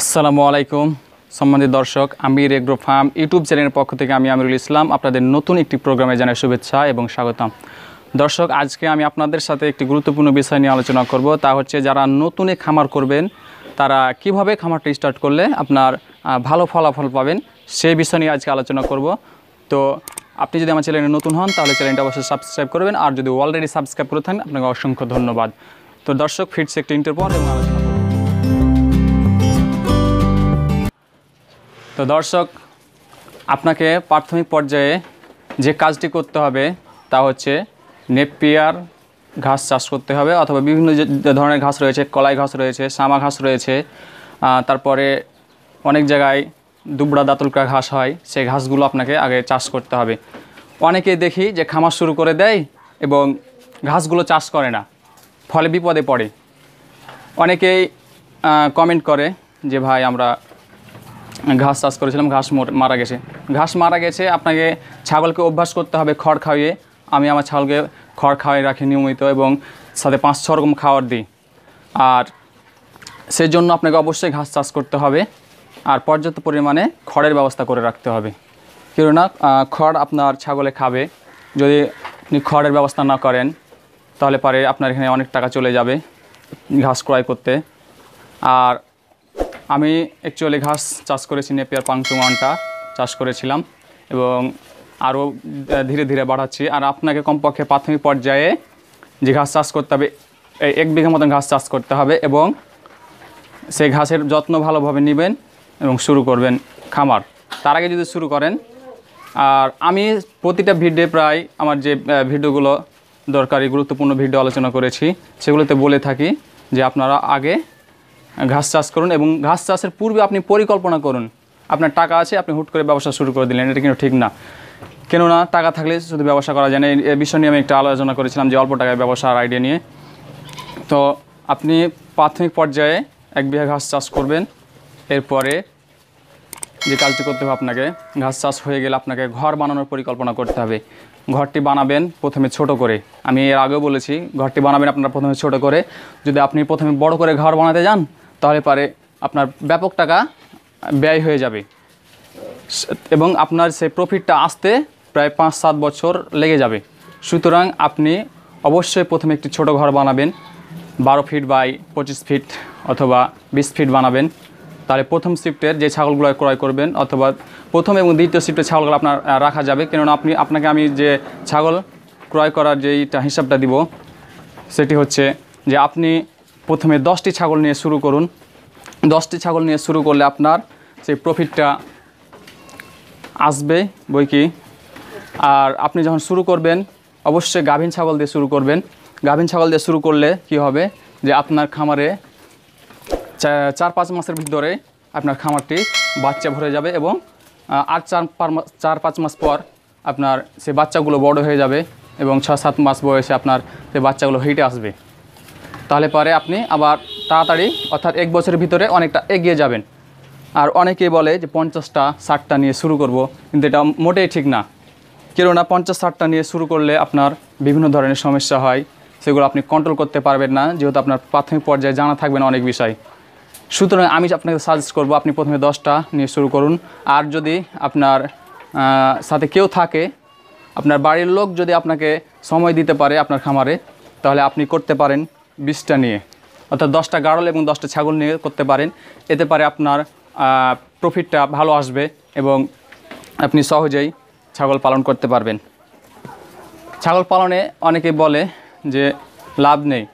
আসসালামু আলাইকুম সম্মানিত দর্শক আমির এগ্রো ফার্ম ইউটিউব চ্যানেলের পক্ষ থেকে আমি আমিরুল ইসলাম আপনাদের নতুন একটি প্রোগ্রামে জানাই শুভেচ্ছা এবং স্বাগতম দর্শক আজকে আমি আপনাদের সাথে একটি গুরুত্বপূর্ণ বিষয় নিয়ে আলোচনা করব তা হচ্ছে যারা নতুনে খামার করবেন তারা কিভাবে খামারটি স্টার্ট করলে আপনার ভালো ফলাফল পাবেন সেই বিষয় নিয়ে আজকে আলোচনা করব তো আপনি যদি আমার চ্যানেলে নতুন হন তাহলে চ্যানেলটা অবশ্যই সাবস্ক্রাইব করবেন আর যদি অলরেডি সাবস্ক্রাইব করে থাকেন আপনাকে অসংখ্য ধন্যবাদ তো দর্শক ফিটস একটি ইন্টারপর এবং আলোচনা তো দর্শক আপনাকে প্রাথমিক পর্যায়ে যে কাজটি করতে হবে তা হচ্ছে নেপিয়ার ঘাস চাষ করতে হবে অথবা বিভিন্ন যে ধরনের ঘাস রয়েছে কলাই ঘাস রয়েছে সামা ঘাস রয়েছে তারপরে অনেক জায়গায় দুবড়া দাতুলকা ঘাস হয় সেই ঘাসগুলো আপনাকে আগে চাষ করতে হবে অনেকে দেখি যে খামার শুরু করে দেয় এবং ঘাসগুলো চাষ করে না ফলে বিপদে পড়ে অনেকেই কমেন্ট করে যে ভাই আমরা ঘাস চাষ করেছিলাম ঘাস মারা গেছে ঘাস মারা গেছে আপনাকে ছাগলকে অভ্যাস করতে হবে খড় খাওয়িয়ে আমি আমার ছাগলকে খড় খাওয়াই রাখি নিয়মিত এবং সাথে পাঁচ ছ রকম খাওয়ার দিই আর সেজন্য আপনাকে অবশ্যই ঘাস চাষ করতে হবে আর পর্যাপ্ত পরিমাণে খড়ের ব্যবস্থা করে রাখতে হবে কেননা খড় আপনার ছাগলে খাবে যদি আপনি খড়ের ব্যবস্থা না করেন তাহলে পরে আপনার এখানে অনেক টাকা চলে যাবে ঘাস ক্রয় করতে আর আমি অ্যাকচুয়ালি ঘাস চাষ করেছি নেপিয়ার পাংচু ওয়ানটা চাষ করেছিলাম এবং আরও ধীরে ধীরে বাড়াচ্ছি আর আপনাকে কমপক্ষে প্রাথমিক পর্যায়ে যে ঘাস চাষ করতে হবে এক বিঘা মতন ঘাস চাষ করতে হবে এবং সেই ঘাসের যত্ন ভালোভাবে নেবেন এবং শুরু করবেন খামার তার আগে যদি শুরু করেন আর আমি প্রতিটা ভিডিও প্রায় আমার যে ভিডিওগুলো দরকারি গুরুত্বপূর্ণ ভিডিও আলোচনা করেছি সেগুলোতে বলে থাকি যে আপনারা আগে ঘাস চাষ করুন এবং ঘাস চাষের পূর্বে আপনি পরিকল্পনা করুন আপনার টাকা আছে আপনি হুট করে ব্যবসা শুরু করে দিলেন এটা কিন্তু ঠিক না কেননা টাকা থাকলে শুধু ব্যবসা করা যায় না এই বিষয় নিয়ে আমি একটা আলোচনা করেছিলাম যে অল্প টাকায় ব্যবসার আইডিয়া নিয়ে তো আপনি প্রাথমিক পর্যায়ে এক বিঘা ঘাস চাষ করবেন এরপরে যে কাজটি করতে হবে আপনাকে ঘাস চাষ হয়ে গেলে আপনাকে ঘর বানানোর পরিকল্পনা করতে হবে ঘরটি বানাবেন প্রথমে ছোট করে আমি এর আগেও বলেছি ঘরটি বানাবেন আপনারা প্রথমে ছোট করে যদি আপনি প্রথমে বড় করে ঘর বানাতে যান তাহলে পারে আপনার ব্যাপক টাকা ব্যয় হয়ে যাবে এবং আপনার সেই প্রফিটটা আসতে প্রায় পাঁচ সাত বছর লেগে যাবে সুতরাং আপনি অবশ্যই প্রথমে একটি ছোট ঘর বানাবেন বারো ফিট বাই পঁচিশ ফিট অথবা বিশ ফিট বানাবেন তাহলে প্রথম শিফটের যে ছাগলগুলো ক্রয় করবেন অথবা প্রথম এবং দ্বিতীয় শিফটের ছাগলগুলো আপনার রাখা যাবে কেননা আপনি আপনাকে আমি যে ছাগল ক্রয় করার যেইটা হিসাবটা দিব সেটি হচ্ছে যে আপনি প্রথমে দশটি ছাগল নিয়ে শুরু করুন দশটি ছাগল নিয়ে শুরু করলে আপনার সেই প্রফিটটা আসবে বই কি আর আপনি যখন শুরু করবেন অবশ্যই গাভীন ছাগল দিয়ে শুরু করবেন গাভীন ছাগল দিয়ে শুরু করলে কি হবে যে আপনার খামারে চার পাঁচ মাসের ভিতরে আপনার খামারটি বাচ্চা ভরে যাবে এবং আর চার চার পাঁচ মাস পর আপনার সে বাচ্চাগুলো বড় হয়ে যাবে এবং ছ সাত মাস বয়সে আপনার সে বাচ্চাগুলো হিটে আসবে তাহলে পরে আপনি আবার তাড়াতাড়ি অর্থাৎ এক বছরের ভিতরে অনেকটা এগিয়ে যাবেন আর অনেকে বলে যে পঞ্চাশটা ষাটটা নিয়ে শুরু করব কিন্তু এটা মোটেই ঠিক না কেননা পঞ্চাশ ষাটটা নিয়ে শুরু করলে আপনার বিভিন্ন ধরনের সমস্যা হয় সেগুলো আপনি কন্ট্রোল করতে পারবেন না যেহেতু আপনার প্রাথমিক পর্যায়ে জানা থাকবে না অনেক বিষয় সুতরাং আমি আপনাকে সাজেস্ট করব আপনি প্রথমে দশটা নিয়ে শুরু করুন আর যদি আপনার সাথে কেউ থাকে আপনার বাড়ির লোক যদি আপনাকে সময় দিতে পারে আপনার খামারে তাহলে আপনি করতে পারেন বিশটা নিয়ে অর্থাৎ দশটা গাড়ল এবং দশটা ছাগল নিয়ে করতে পারেন এতে পারে আপনার প্রফিটটা ভালো আসবে এবং আপনি সহজেই ছাগল পালন করতে পারবেন ছাগল পালনে অনেকে বলে যে লাভ নেই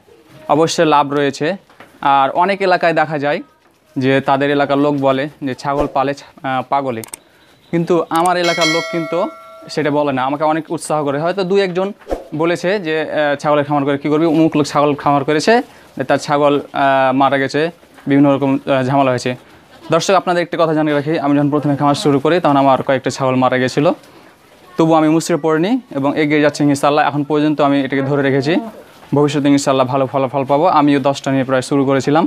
অবশ্যই লাভ রয়েছে আর অনেক এলাকায় দেখা যায় যে তাদের এলাকার লোক বলে যে ছাগল পালে পাগলে কিন্তু আমার এলাকার লোক কিন্তু সেটা বলে না আমাকে অনেক উৎসাহ করে হয়তো দু একজন বলেছে যে ছাগলের খামার করে কী করবি অমুক লোক ছাগল খামার করেছে তার ছাগল মারা গেছে বিভিন্ন রকম ঝামেলা হয়েছে দর্শক আপনাদের একটি কথা জানিয়ে রাখি আমি যখন প্রথমে খামার শুরু করি তখন আমার কয়েকটা ছাগল মারা গেছিলো তবু আমি মুসরে পড়িনি এবং এগিয়ে যাচ্ছি ইনশাল্লাহ এখন পর্যন্ত আমি এটাকে ধরে রেখেছি ভবিষ্যতে ইনশাল্লাহ ভালো ফলাফল পাবো আমিও দশটা নিয়ে প্রায় শুরু করেছিলাম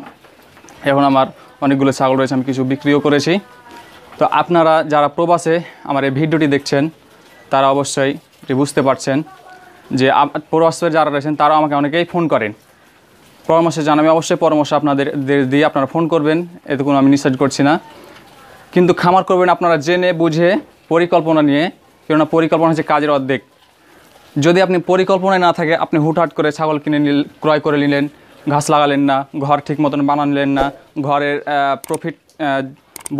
এখন আমার অনেকগুলো ছাগল রয়েছে আমি কিছু বিক্রিও করেছি তো আপনারা যারা প্রবাসে আমার এই ভিডিওটি দেখছেন তারা অবশ্যই এটি বুঝতে পারছেন যে প্রবাসের যারা রয়েছেন তারাও আমাকে অনেকেই ফোন করেন পরামর্শ জানাবে অবশ্যই পরামর্শ আপনাদের দিয়ে আপনারা ফোন করবেন এতে কোনো আমি নিষেধ করছি না কিন্তু খামার করবেন আপনারা জেনে বুঝে পরিকল্পনা নিয়ে কেননা পরিকল্পনা হচ্ছে কাজের অর্ধেক যদি আপনি পরিকল্পনায় না থাকে আপনি হুটহাট করে ছাগল কিনে নিল ক্রয় করে নিলেন ঘাস লাগালেন না ঘর ঠিক মতন বানালেন না ঘরের প্রফিট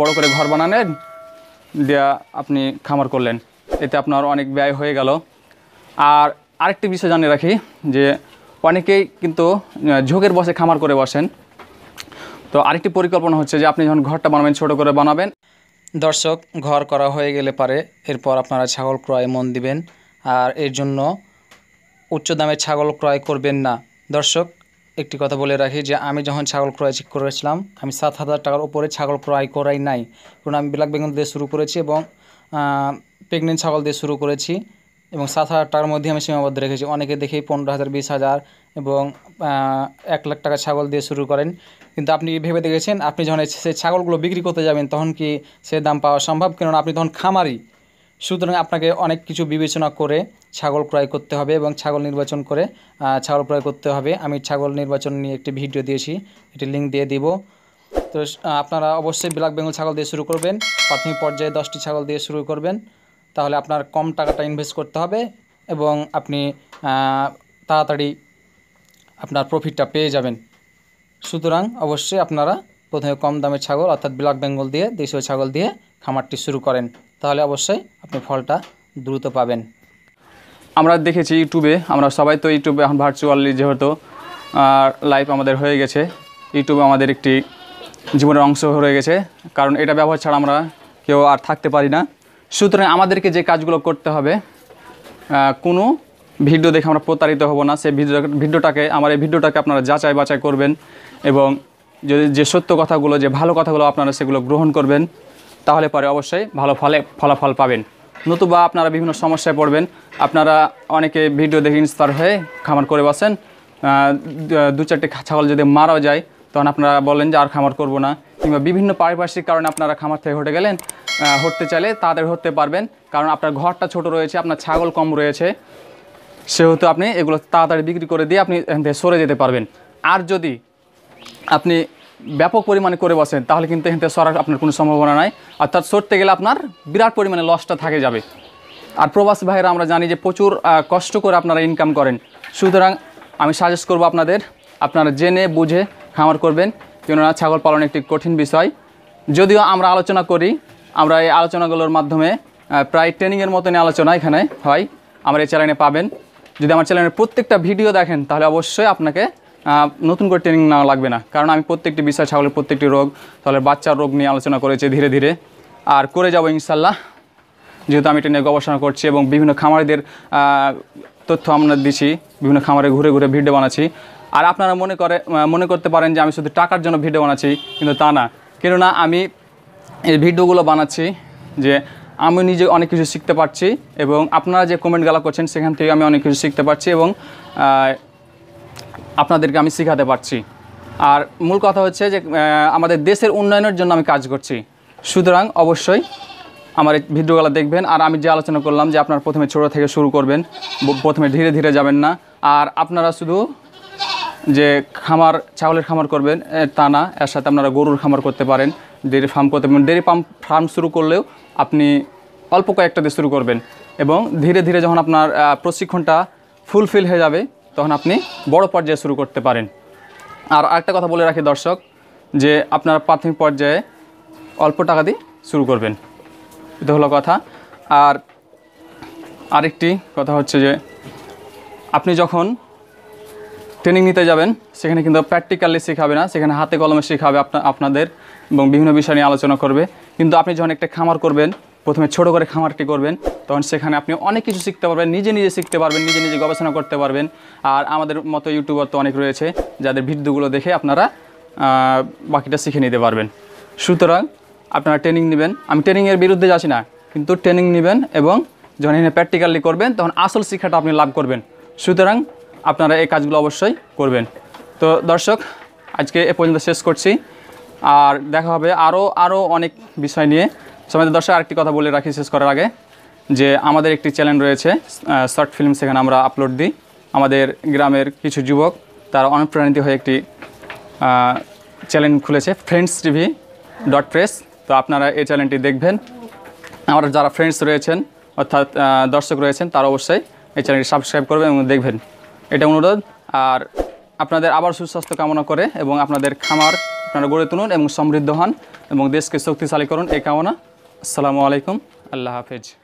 বড় করে ঘর বানালেন দেয়া আপনি খামার করলেন এতে আপনার অনেক ব্যয় হয়ে গেল আর আরেকটি বিষয় জানিয়ে রাখি যে অনেকেই কিন্তু ঝোঁকের বসে খামার করে বসেন তো আরেকটি পরিকল্পনা হচ্ছে যে আপনি যখন ঘরটা বানাবেন ছোট করে বানাবেন দর্শক ঘর করা হয়ে গেলে পারে এরপর আপনারা ছাগল ক্রয়ে মন দিবেন আর এর জন্য উচ্চ দামে ছাগল ক্রয় করবেন না দর্শক একটি কথা বলে রাখি যে আমি যখন ছাগল ক্রয় ঠিক করেছিলাম আমি সাত হাজার টাকার উপরে ছাগল ক্রয় করাই নাই কারণ আমি ব্ল্যাক বেঙ্গল দিয়ে শুরু করেছি এবং প্রেগনেন্ট ছাগল দিয়ে শুরু করেছি এবং সাত হাজার টাকার মধ্যে আমি সীমাবদ্ধ রেখেছি অনেকে দেখে পনেরো হাজার বিশ হাজার এবং এক লাখ টাকা ছাগল দিয়ে শুরু করেন কিন্তু আপনি ভেবে দেখেছেন আপনি যখন সেই ছাগলগুলো বিক্রি করতে যাবেন তখন কি সে দাম পাওয়া সম্ভব কেননা আপনি তখন খামারি সুতরাং আপনাকে অনেক কিছু বিবেচনা করে ছাগল ক্রয় করতে হবে এবং ছাগল নির্বাচন করে ছাগল ক্রয় করতে হবে আমি ছাগল নির্বাচন নিয়ে একটি ভিডিও দিয়েছি এটি লিঙ্ক দিয়ে দিব তো আপনারা অবশ্যই ব্ল্যাক বেঙ্গল ছাগল দিয়ে শুরু করবেন প্রাথমিক পর্যায়ে দশটি ছাগল দিয়ে শুরু করবেন তাহলে আপনার কম টাকাটা ইনভেস্ট করতে হবে এবং আপনি তাড়াতাড়ি আপনার প্রফিটটা পেয়ে যাবেন সুতরাং অবশ্যই আপনারা প্রথমে কম দামে ছাগল অর্থাৎ ব্ল্যাক বেঙ্গল দিয়ে দেশীয় ছাগল দিয়ে খামারটি শুরু করেন তাহলে অবশ্যই আপনি ফলটা দ্রুত পাবেন আমরা দেখেছি ইউটিউবে আমরা সবাই তো ইউটিউবে এখন ভার্চুয়ালি যেহেতু লাইভ আমাদের হয়ে গেছে ইউটিউবে আমাদের একটি জীবনের অংশ হয়ে গেছে কারণ এটা ব্যবহার ছাড়া আমরা কেউ আর থাকতে পারি না সুতরাং আমাদেরকে যে কাজগুলো করতে হবে কোনো ভিডিও দেখে আমরা প্রতারিত হব না সেই ভিডিও ভিডিওটাকে আমার এই ভিডিওটাকে আপনারা যাচাই বাছাই করবেন এবং যদি যে সত্য কথাগুলো যে ভালো কথাগুলো আপনারা সেগুলো গ্রহণ করবেন তাহলে পরে অবশ্যই ভালো ফলে ফলাফল পাবেন নতুবা আপনারা বিভিন্ন সমস্যায় পড়বেন আপনারা অনেকে ভিডিও দেখে ইন্সপায়ার হয়ে খামার করে বসেন দু চারটে ছাগল যদি মারাও যায় তখন আপনারা বলেন যে আর খামার করব না কিংবা বিভিন্ন পারিপার্শ্বিক কারণে আপনারা খামার থেকে হটে গেলেন হটতে চাইলে তাদের হতে পারবেন কারণ আপনার ঘরটা ছোট রয়েছে আপনার ছাগল কম রয়েছে সেহেতু আপনি এগুলো তাড়াতাড়ি বিক্রি করে দিয়ে আপনি এখান থেকে সরে যেতে পারবেন আর যদি আপনি ব্যাপক পরিমাণে করে বসেন তাহলে কিন্তু এখান থেকে সরার আপনার কোনো সম্ভাবনা নাই অর্থাৎ সরতে গেলে আপনার বিরাট পরিমাণে লসটা থাকে যাবে আর প্রবাসী ভাইয়েরা আমরা জানি যে প্রচুর কষ্ট করে আপনারা ইনকাম করেন সুতরাং আমি সাজেস্ট করব আপনাদের আপনারা জেনে বুঝে খামার করবেন কেননা ছাগল পালন একটি কঠিন বিষয় যদিও আমরা আলোচনা করি আমরা এই আলোচনাগুলোর মাধ্যমে প্রায় ট্রেনিংয়ের মতনই আলোচনা এখানে হয় আমার এই চ্যানেলে পাবেন যদি আমার চ্যানেলের প্রত্যেকটা ভিডিও দেখেন তাহলে অবশ্যই আপনাকে নতুন করে ট্রেনিং নেওয়া লাগবে না কারণ আমি প্রত্যেকটি বিষয় ছাগলের প্রত্যেকটি রোগ তাহলে বাচ্চার রোগ নিয়ে আলোচনা করেছি ধীরে ধীরে আর করে যাব ইনশাল্লাহ যেহেতু আমি এটা নিয়ে গবেষণা করছি এবং বিভিন্ন খামারিদের তথ্য আমরা দিছি বিভিন্ন খামারে ঘুরে ঘুরে ভিডিও বানাচ্ছি আর আপনারা মনে করে মনে করতে পারেন যে আমি শুধু টাকার জন্য ভিডিও বানাচ্ছি কিন্তু তা না কেননা আমি এই ভিডিওগুলো বানাচ্ছি যে আমি নিজে অনেক কিছু শিখতে পারছি এবং আপনারা যে কমেন্টগুলো করছেন সেখান থেকে আমি অনেক কিছু শিখতে পারছি এবং আপনাদেরকে আমি শেখাতে পারছি আর মূল কথা হচ্ছে যে আমাদের দেশের উন্নয়নের জন্য আমি কাজ করছি সুতরাং অবশ্যই আমার এই ভিডিওগুলো দেখবেন আর আমি যে আলোচনা করলাম যে আপনারা প্রথমে ছোটো থেকে শুরু করবেন প্রথমে ধীরে ধীরে যাবেন না আর আপনারা শুধু যে খামার ছাগলের খামার করবেন তা না এর সাথে আপনারা গরুর খামার করতে পারেন ডেরি ফার্ম করতে পারেন ডেরি ফার্ম ফার্ম শুরু করলেও আপনি অল্প কয়েকটা দিয়ে শুরু করবেন এবং ধীরে ধীরে যখন আপনার প্রশিক্ষণটা ফুলফিল হয়ে যাবে তখন আপনি বড় পর্যায়ে শুরু করতে পারেন আর আরেকটা কথা বলে রাখি দর্শক যে আপনারা প্রাথমিক পর্যায়ে অল্প টাকা দিয়ে শুরু করবেন এটা হলো কথা আর আরেকটি কথা হচ্ছে যে আপনি যখন ট্রেনিং নিতে যাবেন সেখানে কিন্তু প্র্যাকটিক্যালি শেখাবে না সেখানে হাতে কলমে শেখাবে আপনাদের এবং বিভিন্ন বিষয় নিয়ে আলোচনা করবে কিন্তু আপনি যখন একটা খামার করবেন প্রথমে ছোট করে খামারটি করবেন তখন সেখানে আপনি অনেক কিছু শিখতে পারবেন নিজে নিজে শিখতে পারবেন নিজে নিজে গবেষণা করতে পারবেন আর আমাদের মতো ইউটিউবার তো অনেক রয়েছে যাদের ভিডিওগুলো দেখে আপনারা বাকিটা শিখে নিতে পারবেন সুতরাং আপনারা ট্রেনিং নেবেন আমি ট্রেনিংয়ের বিরুদ্ধে যাচ্ছি না কিন্তু ট্রেনিং নেবেন এবং যখন এখানে প্র্যাকটিক্যালি করবেন তখন আসল শিক্ষাটা আপনি লাভ করবেন সুতরাং আপনারা এই কাজগুলো অবশ্যই করবেন তো দর্শক আজকে এ পর্যন্ত শেষ করছি আর দেখা হবে আরও আরও অনেক বিষয় নিয়ে সময় দর্শক আরেকটি কথা বলে রাখি শেষ করার আগে যে আমাদের একটি চ্যানেল রয়েছে শর্ট ফিল্ম সেখানে আমরা আপলোড দিই আমাদের গ্রামের কিছু যুবক তারা অনুপ্রাণিত হয়ে একটি চ্যানেল খুলেছে ফ্রেন্ডস টিভি ডট প্রেস তো আপনারা এই চ্যানেলটি দেখবেন আমার যারা ফ্রেন্ডস রয়েছেন অর্থাৎ দর্শক রয়েছেন তারা অবশ্যই এই চ্যানেলটি সাবস্ক্রাইব করবেন এবং দেখবেন এটা অনুরোধ আর আপনাদের আবার সুস্বাস্থ্য কামনা করে এবং আপনাদের খামার আপনারা গড়ে তুলুন এবং সমৃদ্ধ হন এবং দেশকে শক্তিশালী করুন এই কামনা আসসালামু আলাইকুম আল্লাহ হাফেজ